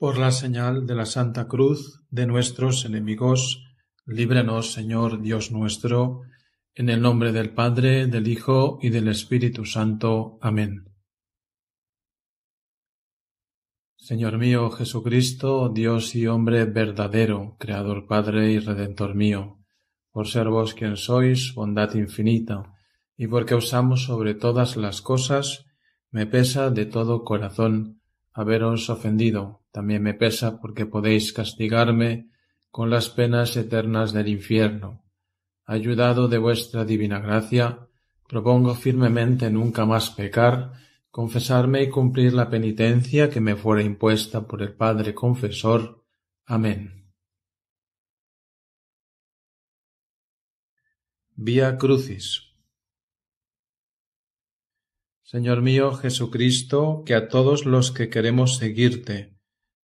Por la señal de la Santa Cruz de nuestros enemigos, líbranos, Señor Dios nuestro, en el nombre del Padre, del Hijo y del Espíritu Santo. Amén. Señor mío Jesucristo, Dios y hombre verdadero, Creador Padre y Redentor mío, por ser vos quien sois, bondad infinita, y porque os amo sobre todas las cosas, me pesa de todo corazón haberos ofendido. También me pesa porque podéis castigarme con las penas eternas del infierno. Ayudado de vuestra divina gracia, propongo firmemente nunca más pecar, confesarme y cumplir la penitencia que me fuera impuesta por el Padre Confesor. Amén. Vía Crucis Señor mío Jesucristo, que a todos los que queremos seguirte,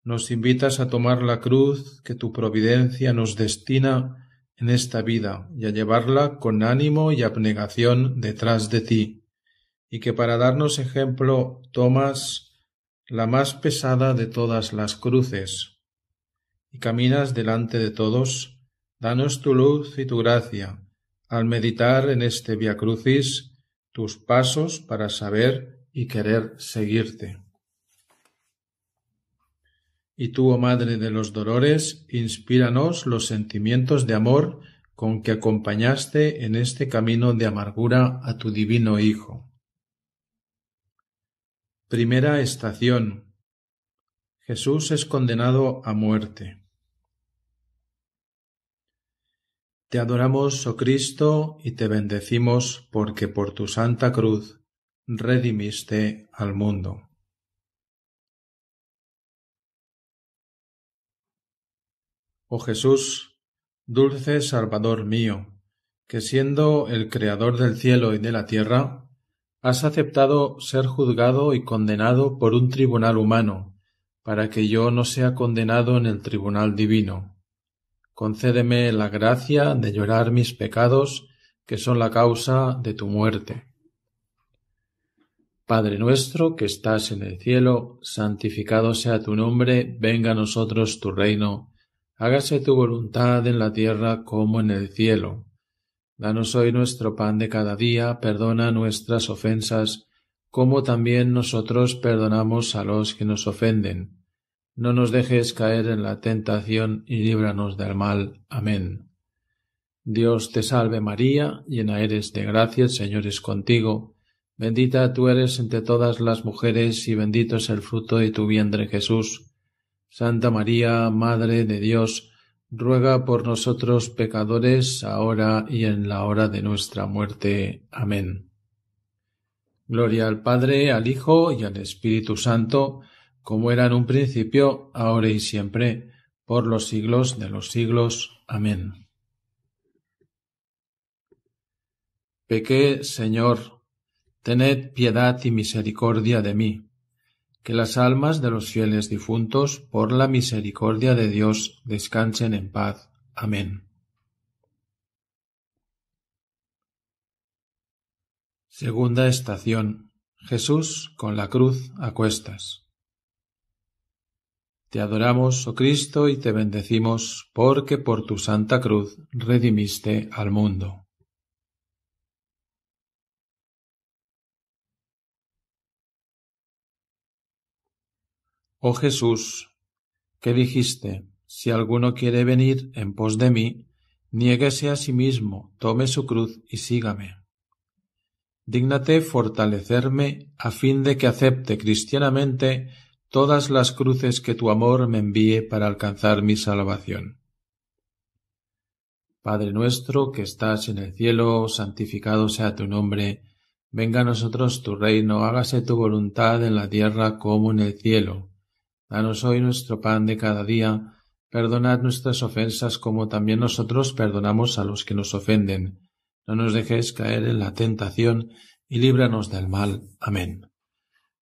nos invitas a tomar la cruz que tu providencia nos destina en esta vida y a llevarla con ánimo y abnegación detrás de ti, y que para darnos ejemplo tomas la más pesada de todas las cruces, y caminas delante de todos, danos tu luz y tu gracia, al meditar en este Via Crucis, tus pasos para saber y querer seguirte. Y tú, oh Madre de los Dolores, inspíranos los sentimientos de amor con que acompañaste en este camino de amargura a tu divino Hijo. Primera estación. Jesús es condenado a muerte. Te adoramos, oh Cristo, y te bendecimos porque por tu santa cruz redimiste al mundo. Oh Jesús, dulce Salvador mío, que siendo el Creador del cielo y de la tierra, has aceptado ser juzgado y condenado por un tribunal humano, para que yo no sea condenado en el tribunal divino concédeme la gracia de llorar mis pecados, que son la causa de tu muerte. Padre nuestro que estás en el cielo, santificado sea tu nombre, venga a nosotros tu reino, hágase tu voluntad en la tierra como en el cielo. Danos hoy nuestro pan de cada día, perdona nuestras ofensas, como también nosotros perdonamos a los que nos ofenden no nos dejes caer en la tentación y líbranos del mal. Amén. Dios te salve María, llena eres de gracia, el Señor es contigo. Bendita tú eres entre todas las mujeres y bendito es el fruto de tu vientre Jesús. Santa María, Madre de Dios, ruega por nosotros pecadores, ahora y en la hora de nuestra muerte. Amén. Gloria al Padre, al Hijo y al Espíritu Santo, como era en un principio, ahora y siempre, por los siglos de los siglos. Amén. Pequé, Señor, tened piedad y misericordia de mí, que las almas de los fieles difuntos, por la misericordia de Dios, descansen en paz. Amén. Segunda estación. Jesús con la cruz a cuestas. Te adoramos, oh Cristo, y te bendecimos, porque por tu santa cruz redimiste al mundo. Oh Jesús, que dijiste, si alguno quiere venir en pos de mí, niéguese a sí mismo, tome su cruz y sígame. Dígnate fortalecerme a fin de que acepte cristianamente todas las cruces que tu amor me envíe para alcanzar mi salvación. Padre nuestro que estás en el cielo, santificado sea tu nombre, venga a nosotros tu reino, hágase tu voluntad en la tierra como en el cielo. Danos hoy nuestro pan de cada día, perdonad nuestras ofensas como también nosotros perdonamos a los que nos ofenden. No nos dejes caer en la tentación y líbranos del mal. Amén.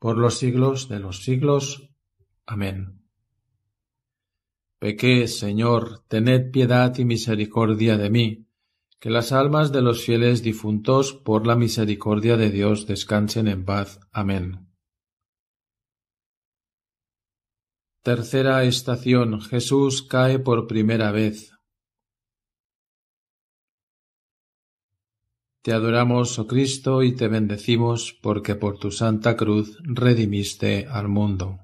por los siglos de los siglos. Amén. Pequé, Señor, tened piedad y misericordia de mí, que las almas de los fieles difuntos por la misericordia de Dios descansen en paz. Amén. Tercera estación. Jesús cae por primera vez. Te adoramos, oh Cristo, y te bendecimos porque por tu santa cruz redimiste al mundo.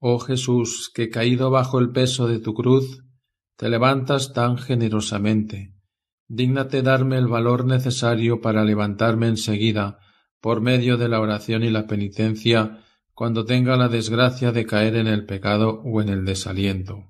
Oh Jesús, que caído bajo el peso de tu cruz, te levantas tan generosamente. Dígnate darme el valor necesario para levantarme enseguida, por medio de la oración y la penitencia, cuando tenga la desgracia de caer en el pecado o en el desaliento.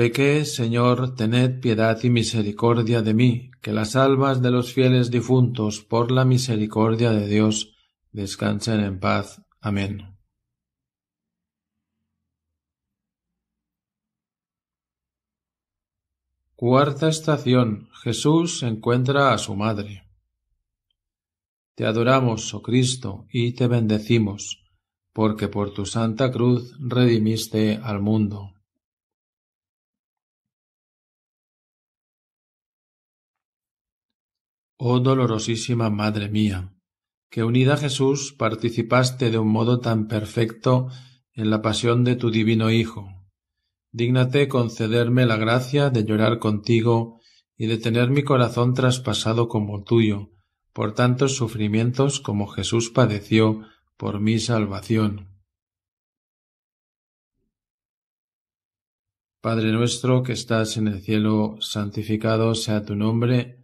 Pequé, Señor, tened piedad y misericordia de mí, que las almas de los fieles difuntos, por la misericordia de Dios, descansen en paz. Amén. Cuarta estación. Jesús encuentra a su madre. Te adoramos, oh Cristo, y te bendecimos, porque por tu santa cruz redimiste al mundo. Oh dolorosísima Madre mía, que unida a Jesús participaste de un modo tan perfecto en la pasión de tu divino Hijo. Dígnate concederme la gracia de llorar contigo y de tener mi corazón traspasado como tuyo, por tantos sufrimientos como Jesús padeció por mi salvación. Padre nuestro que estás en el cielo, santificado sea tu nombre,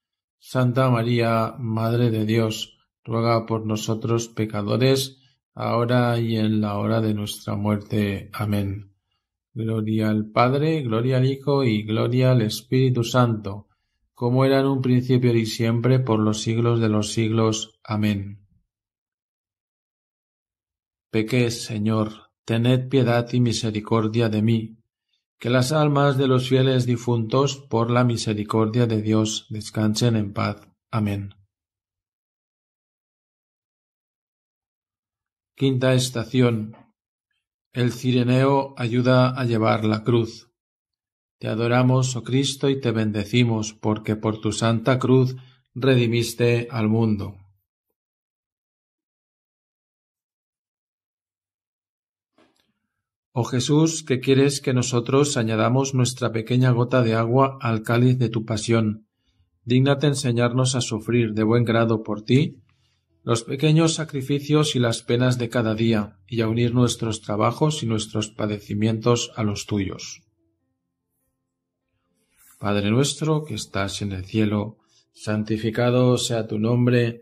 Santa María, Madre de Dios, ruega por nosotros pecadores, ahora y en la hora de nuestra muerte. Amén. Gloria al Padre, gloria al Hijo y gloria al Espíritu Santo, como era en un principio y siempre, por los siglos de los siglos. Amén. Pequé, Señor, tened piedad y misericordia de mí que las almas de los fieles difuntos, por la misericordia de Dios, descansen en paz. Amén. Quinta estación. El cireneo ayuda a llevar la cruz. Te adoramos, oh Cristo, y te bendecimos, porque por tu santa cruz redimiste al mundo. Oh Jesús, que quieres que nosotros añadamos nuestra pequeña gota de agua al cáliz de tu pasión, dígnate enseñarnos a sufrir de buen grado por ti los pequeños sacrificios y las penas de cada día, y a unir nuestros trabajos y nuestros padecimientos a los tuyos. Padre nuestro que estás en el cielo, santificado sea tu nombre,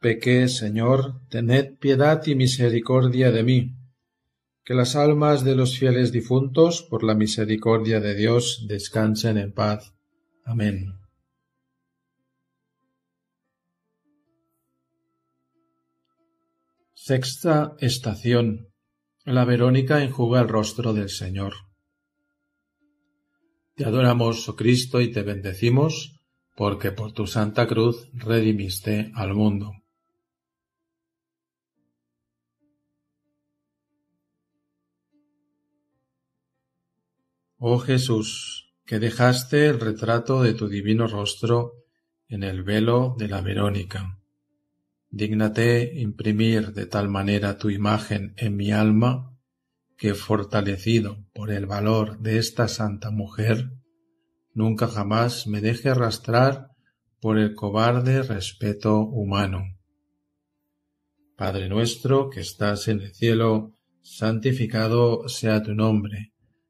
Pequé, Señor, tened piedad y misericordia de mí. Que las almas de los fieles difuntos, por la misericordia de Dios, descansen en paz. Amén. Sexta estación. La Verónica enjuga el rostro del Señor. Te adoramos, oh Cristo, y te bendecimos, porque por tu santa cruz redimiste al mundo. Oh Jesús, que dejaste el retrato de tu divino rostro en el velo de la Verónica. Dígnate imprimir de tal manera tu imagen en mi alma, que fortalecido por el valor de esta santa mujer, nunca jamás me deje arrastrar por el cobarde respeto humano. Padre nuestro que estás en el cielo, santificado sea tu nombre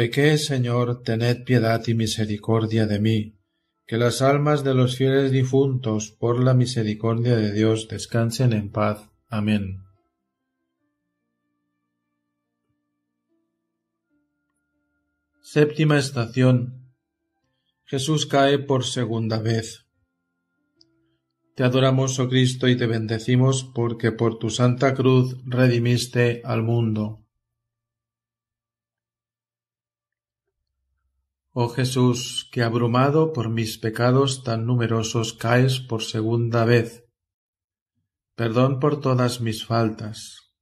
Pequé, Señor, tened piedad y misericordia de mí, que las almas de los fieles difuntos, por la misericordia de Dios, descansen en paz. Amén. Séptima estación. Jesús cae por segunda vez. Te adoramos, oh Cristo, y te bendecimos porque por tu santa cruz redimiste al mundo. Oh Jesús, que abrumado por mis pecados tan numerosos caes por segunda vez. Perdón por todas mis faltas.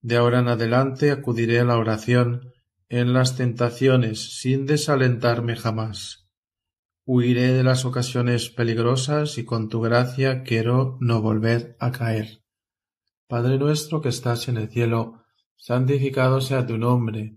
De ahora en adelante acudiré a la oración en las tentaciones sin desalentarme jamás. Huiré de las ocasiones peligrosas y con tu gracia quiero no volver a caer. Padre nuestro que estás en el cielo, santificado sea tu nombre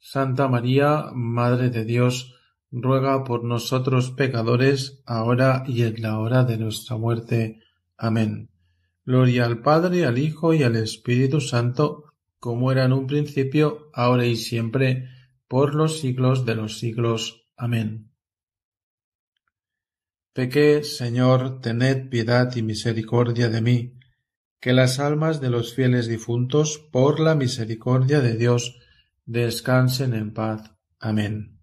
Santa María, Madre de Dios, ruega por nosotros pecadores, ahora y en la hora de nuestra muerte. Amén. Gloria al Padre, al Hijo y al Espíritu Santo, como era en un principio, ahora y siempre, por los siglos de los siglos. Amén. Pequé, Señor, tened piedad y misericordia de mí, que las almas de los fieles difuntos, por la misericordia de Dios, Descansen en paz. Amén.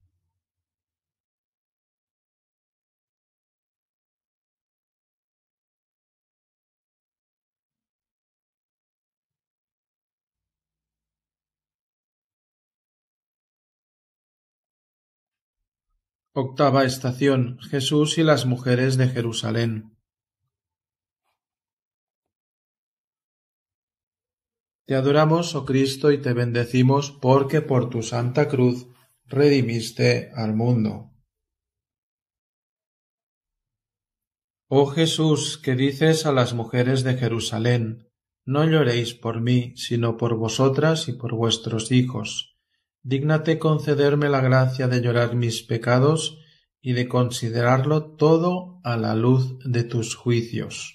Octava estación. Jesús y las mujeres de Jerusalén. Te adoramos, oh Cristo, y te bendecimos porque por tu santa cruz redimiste al mundo. Oh Jesús, que dices a las mujeres de Jerusalén, no lloréis por mí, sino por vosotras y por vuestros hijos. Dígnate concederme la gracia de llorar mis pecados y de considerarlo todo a la luz de tus juicios.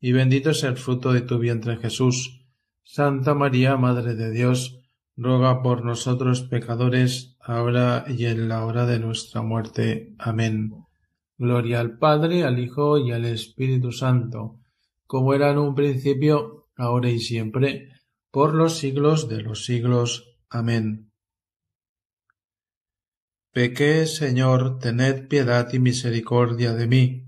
y bendito es el fruto de tu vientre Jesús. Santa María, Madre de Dios, ruega por nosotros pecadores, ahora y en la hora de nuestra muerte. Amén. Gloria al Padre, al Hijo y al Espíritu Santo, como era en un principio, ahora y siempre, por los siglos de los siglos. Amén. Pequé, Señor, tened piedad y misericordia de mí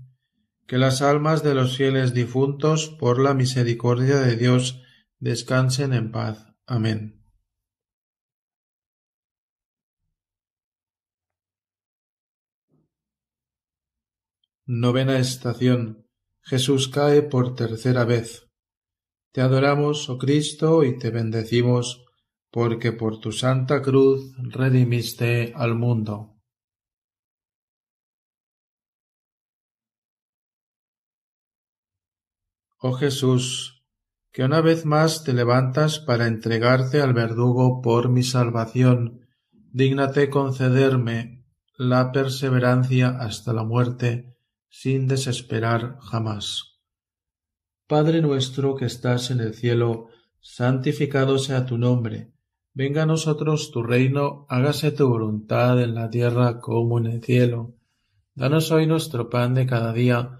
que las almas de los fieles difuntos, por la misericordia de Dios, descansen en paz. Amén. Novena estación. Jesús cae por tercera vez. Te adoramos, oh Cristo, y te bendecimos, porque por tu santa cruz redimiste al mundo. Oh Jesús, que una vez más te levantas para entregarte al verdugo por mi salvación, dígnate concederme la perseverancia hasta la muerte, sin desesperar jamás. Padre nuestro que estás en el cielo, santificado sea tu nombre, venga a nosotros tu reino, hágase tu voluntad en la tierra como en el cielo. Danos hoy nuestro pan de cada día,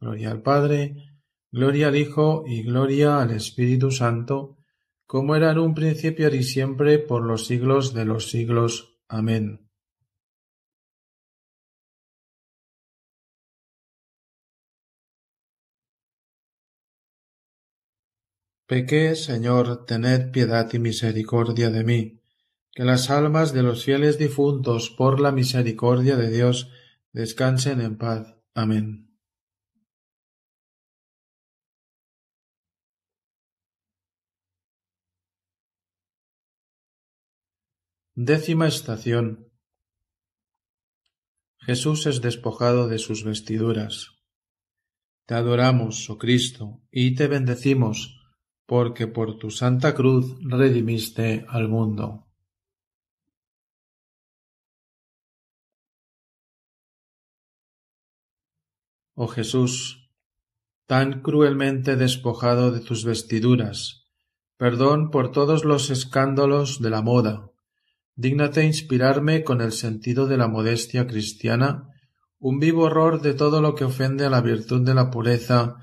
Gloria al Padre, gloria al Hijo y gloria al Espíritu Santo, como era en un principio y siempre, por los siglos de los siglos. Amén. Pequé, Señor, tened piedad y misericordia de mí, que las almas de los fieles difuntos, por la misericordia de Dios, descansen en paz. Amén. Décima estación. Jesús es despojado de sus vestiduras. Te adoramos, oh Cristo, y te bendecimos, porque por tu santa cruz redimiste al mundo. Oh Jesús, tan cruelmente despojado de tus vestiduras, perdón por todos los escándalos de la moda, Dígnate inspirarme con el sentido de la modestia cristiana, un vivo horror de todo lo que ofende a la virtud de la pureza,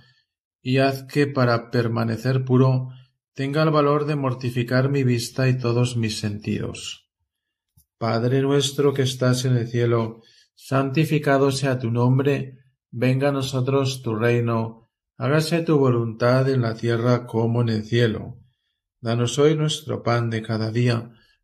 y haz que para permanecer puro tenga el valor de mortificar mi vista y todos mis sentidos. Padre nuestro que estás en el cielo, santificado sea tu nombre, venga a nosotros tu reino, hágase tu voluntad en la tierra como en el cielo. Danos hoy nuestro pan de cada día,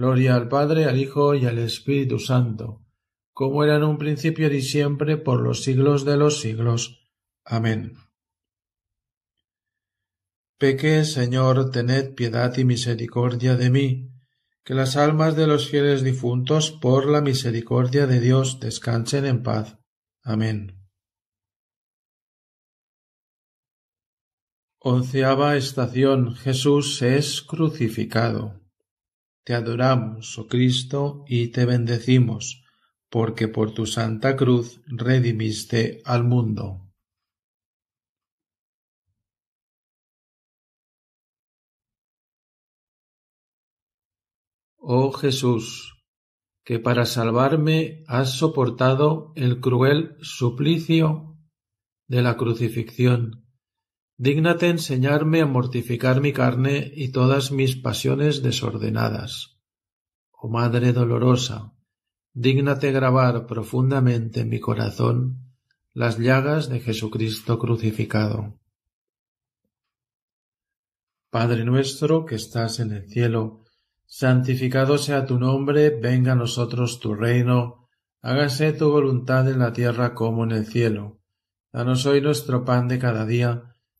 Gloria al Padre, al Hijo y al Espíritu Santo, como era en un principio y siempre, por los siglos de los siglos. Amén. Peque, Señor, tened piedad y misericordia de mí, que las almas de los fieles difuntos, por la misericordia de Dios, descansen en paz. Amén. Onceava estación. Jesús es crucificado. Te adoramos, oh Cristo, y te bendecimos, porque por tu santa cruz redimiste al mundo. Oh Jesús, que para salvarme has soportado el cruel suplicio de la crucifixión Dígnate enseñarme a mortificar mi carne y todas mis pasiones desordenadas. Oh Madre dolorosa, dígnate grabar profundamente en mi corazón las llagas de Jesucristo crucificado. Padre nuestro que estás en el cielo, santificado sea tu nombre, venga a nosotros tu reino, hágase tu voluntad en la tierra como en el cielo. Danos hoy nuestro pan de cada día,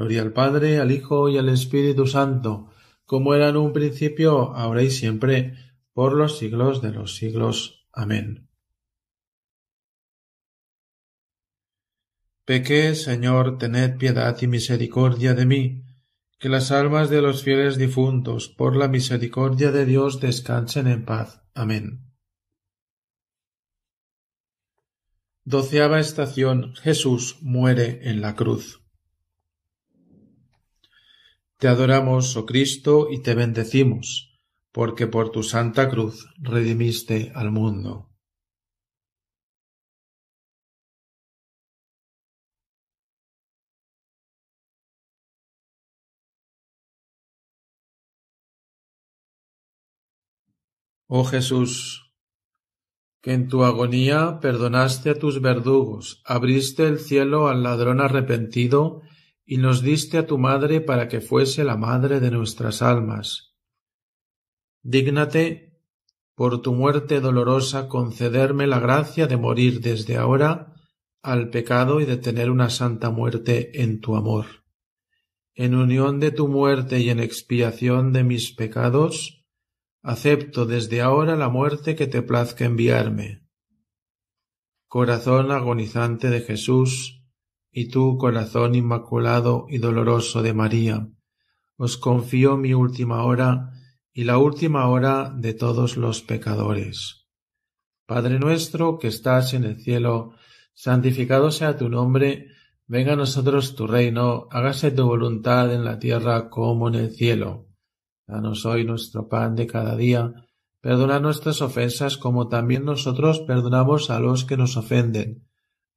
Gloria al Padre, al Hijo y al Espíritu Santo, como era en un principio, ahora y siempre, por los siglos de los siglos. Amén. Pequé, Señor, tened piedad y misericordia de mí, que las almas de los fieles difuntos, por la misericordia de Dios, descansen en paz. Amén. Doceava estación. Jesús muere en la cruz. Te adoramos, oh Cristo, y te bendecimos, porque por tu santa cruz redimiste al mundo. Oh Jesús, que en tu agonía perdonaste a tus verdugos, abriste el cielo al ladrón arrepentido y nos diste a tu madre para que fuese la madre de nuestras almas. Dígnate, por tu muerte dolorosa, concederme la gracia de morir desde ahora al pecado y de tener una santa muerte en tu amor. En unión de tu muerte y en expiación de mis pecados, acepto desde ahora la muerte que te plazca enviarme. Corazón agonizante de Jesús, y tú, corazón inmaculado y doloroso de María, os confío mi última hora y la última hora de todos los pecadores. Padre nuestro que estás en el cielo, santificado sea tu nombre, venga a nosotros tu reino, hágase tu voluntad en la tierra como en el cielo. Danos hoy nuestro pan de cada día, perdona nuestras ofensas como también nosotros perdonamos a los que nos ofenden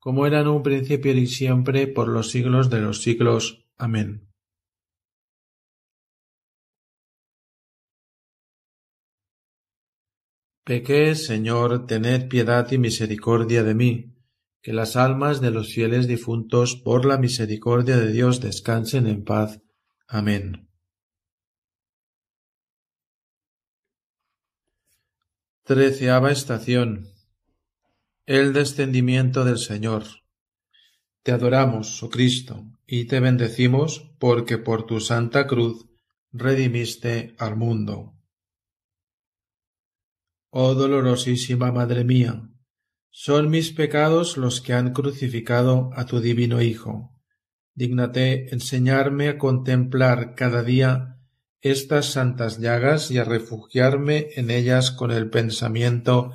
como eran un principio y siempre, por los siglos de los siglos. Amén. Pequé, Señor, tened piedad y misericordia de mí, que las almas de los fieles difuntos por la misericordia de Dios descansen en paz. Amén. Treceava estación el descendimiento del Señor. Te adoramos, oh Cristo, y te bendecimos porque por tu santa cruz redimiste al mundo. Oh dolorosísima Madre mía, son mis pecados los que han crucificado a tu divino Hijo. Dígnate enseñarme a contemplar cada día estas santas llagas y a refugiarme en ellas con el pensamiento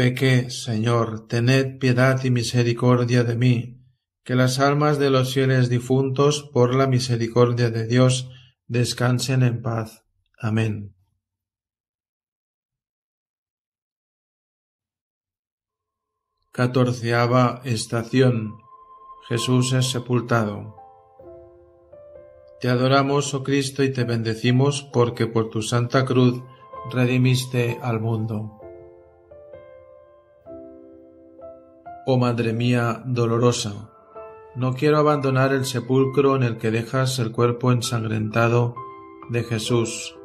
Peque, Señor, tened piedad y misericordia de mí, que las almas de los fieles difuntos, por la misericordia de Dios, descansen en paz. Amén. Catorceava estación. Jesús es sepultado. Te adoramos, oh Cristo, y te bendecimos porque por tu santa cruz redimiste al mundo. Oh, madre mía dolorosa, no quiero abandonar el sepulcro en el que dejas el cuerpo ensangrentado de Jesús,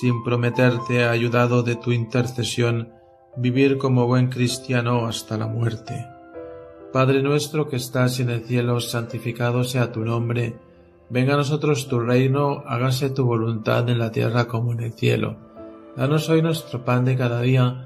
sin prometerte, ayudado de tu intercesión, vivir como buen cristiano hasta la muerte. Padre nuestro que estás en el cielo, santificado sea tu nombre, venga a nosotros tu reino, hágase tu voluntad en la tierra como en el cielo. Danos hoy nuestro pan de cada día,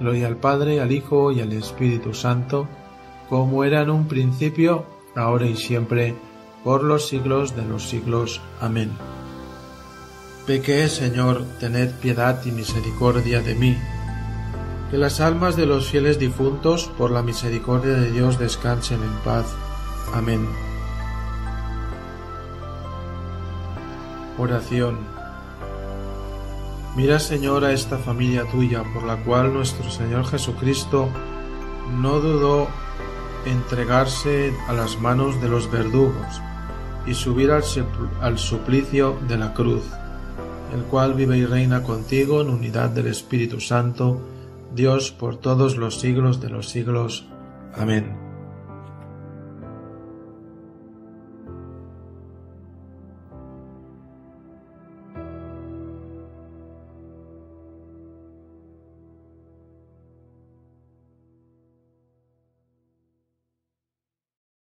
Gloria al Padre, al Hijo y al Espíritu Santo, como era en un principio, ahora y siempre, por los siglos de los siglos. Amén. Peque, Señor, tened piedad y misericordia de mí. Que las almas de los fieles difuntos, por la misericordia de Dios, descansen en paz. Amén. Oración Mira, Señor, a esta familia tuya, por la cual nuestro Señor Jesucristo no dudó entregarse a las manos de los verdugos y subir al, al suplicio de la cruz, el cual vive y reina contigo en unidad del Espíritu Santo, Dios por todos los siglos de los siglos. Amén.